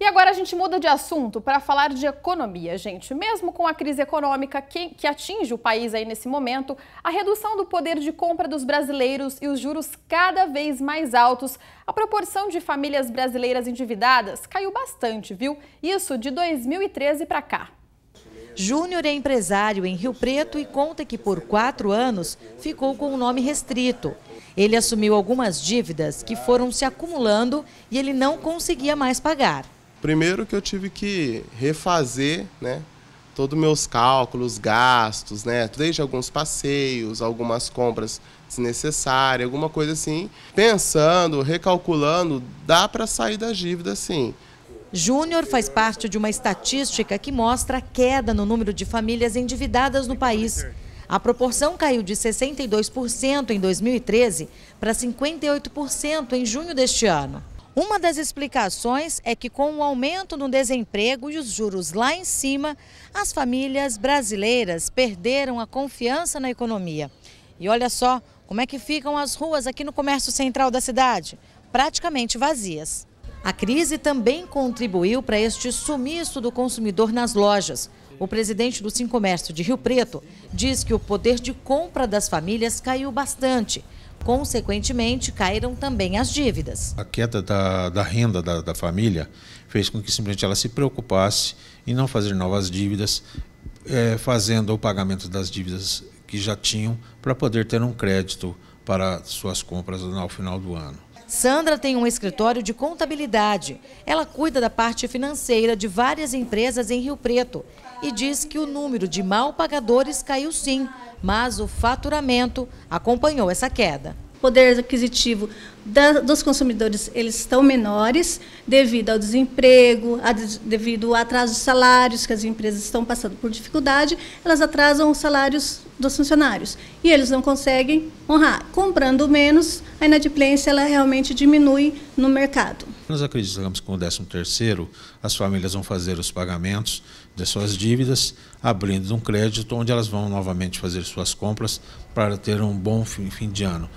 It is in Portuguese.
E agora a gente muda de assunto para falar de economia, gente. Mesmo com a crise econômica que, que, atinge o país aí nesse momento, a redução do poder de compra dos brasileiros e os juros cada vez mais altos, a proporção de famílias brasileiras endividadas caiu bastante, viu? Isso de 2013 para cá. Júnior é empresário em Rio Preto e conta que por quatro anos ficou com o um nome restrito. Ele assumiu algumas dívidas que foram se acumulando e ele não conseguia mais pagar. Primeiro que eu tive que refazer, né, todos meus cálculos, gastos, né? Desde alguns passeios, algumas compras desnecessárias, alguma coisa assim. Pensando, recalculando, dá para sair da dívida sim. Júnior faz parte de uma estatística que mostra a queda no número de famílias endividadas no país. A proporção caiu de 62% em 2013 para 58% em junho deste ano. Uma das explicações é que com o aumento no desemprego e os juros lá em cima, as famílias brasileiras perderam a confiança na economia. E olha só como é que ficam as ruas aqui no comércio central da cidade, praticamente vazias. A crise também contribuiu para este sumiço do consumidor nas lojas. O presidente do Sim Comércio de Rio Preto diz que o poder de compra das famílias caiu bastante, Consequentemente, caíram também as dívidas. A queda da, da renda da, da família fez com que simplesmente ela se preocupasse em não fazer novas dívidas, é, fazendo o pagamento das dívidas que já tinham para poder ter um crédito para suas compras ao final do ano. Sandra tem um escritório de contabilidade. Ela cuida da parte financeira de várias empresas em Rio Preto e diz que o número de mal pagadores caiu sim, mas o faturamento acompanhou essa queda poder aquisitivo da, dos consumidores eles estão menores devido ao desemprego, a, devido ao atraso de salários que as empresas estão passando por dificuldade, elas atrasam os salários dos funcionários e eles não conseguem honrar. Comprando menos, a inadimplência ela realmente diminui no mercado. Nós acreditamos que com o 13 terceiro as famílias vão fazer os pagamentos das suas dívidas, abrindo um crédito onde elas vão novamente fazer suas compras para ter um bom fim de ano.